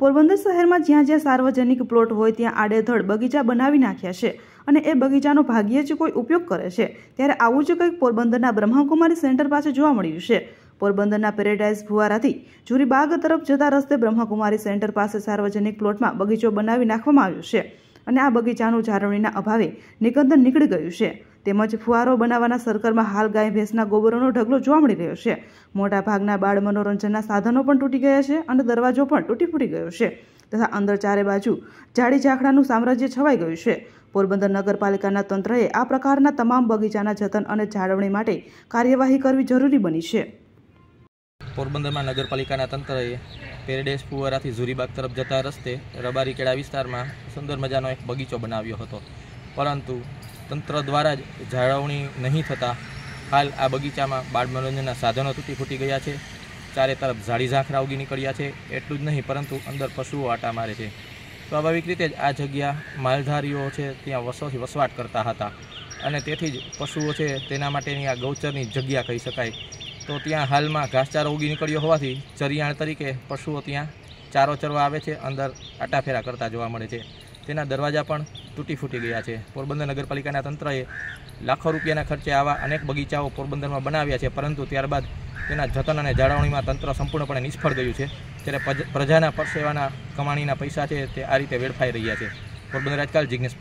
પોરબંદર શહેરમાં જ્યાં જ્યાં સાર્વજનિક પ્લોટ હોય ત્યાં આડેધડ બગીચા બનાવી નાખ્યા છે અને એ બગીચાનો ભાગ્યે જ કોઈ ઉપયોગ કરે છે ત્યારે આવું જ કંઈક પોરબંદરના બ્રહ્માકુમારી સેન્ટર પાસે જોવા મળ્યું છે પોરબંદરના પેરેડાઇઝ ફુવારાથી જુરીબાગ તરફ જતા રસ્તે બ્રહ્માકુમારી સેન્ટર પાસે સાર્વજનિક પ્લોટમાં બગીચો બનાવી નાખવામાં આવ્યો છે અને આ બગીચાનું જાળવણીના અભાવે નિકંદન નીકળી ગયું છે તેમજ ફુવારો બનાવવાના સર્કલમાં હાલ ગાય ભેંસના ગોબરોનો ઢગલો જોવા મળી રહ્યો છે મોટાભાગના બાળ મનોરંજનના સાધનો પણ તૂટી ગયા છે અને દરવાજો પણ તૂટી ફૂટી ગયો છે તથા અંદર ચારે બાજુ જાડી ઝાખડાનું સામ્રાજ્ય છવાઈ ગયું છે પોરબંદર નગરપાલિકાના તંત્રએ આ પ્રકારના તમામ બગીચાના જતન અને જાળવણી માટે કાર્યવાહી કરવી જરૂરી બની છે પોરબંદરમાં નગરપાલિકાના તંત્રએ પેરડેસ ફુવારાથી ઝુરીબાગ તરફ જતા રસ્તે રબારી કેળા વિસ્તારમાં સુંદર મજાનો એક બગીચો બનાવ્યો હતો પરંતુ તંત્ર દ્વારા જ જાળવણી નહીં થતાં હાલ આ બગીચામાં બાળ મનોરંજનના સાધનો તૂટી ફૂટી ગયા છે ચારે તરફ ઝાડી ઝાંખરા ઉગી નીકળ્યા છે એટલું જ નહીં પરંતુ અંદર પશુઓ આટા મારે છે સ્વાભાવિક રીતે જ આ જગ્યા માલધારીઓ છે ત્યાં વસોથી વસવાટ કરતા હતા અને તેથી જ પશુઓ છે તેના માટેની આ ગૌચરની જગ્યા કહી શકાય તો ત્યાં હાલમાં ઘાસચારો ઉગી નીકળ્યો હોવાથી ચરિયાણ તરીકે પશુઓ ત્યાં ચારો ચરવા આવે છે અંદર આટાફેરા કરતા જોવા મળે છે તેના દરવાજા પણ તૂટી ફૂટી ગયા છે પોરબંદર નગરપાલિકાના તંત્રએ લાખો રૂપિયાના ખર્ચે આવા અનેક બગીચાઓ પોરબંદરમાં બનાવ્યા છે પરંતુ ત્યારબાદ તેના જતન અને જાળવણીમાં તંત્ર સંપૂર્ણપણે નિષ્ફળ ગયું છે ત્યારે પ્રજાના પરસેવાના કમાણીના પૈસા છે તે આ રીતે વેડફાઈ રહ્યા છે પોરબંદર રાજકાલ જિજ્ઞેશ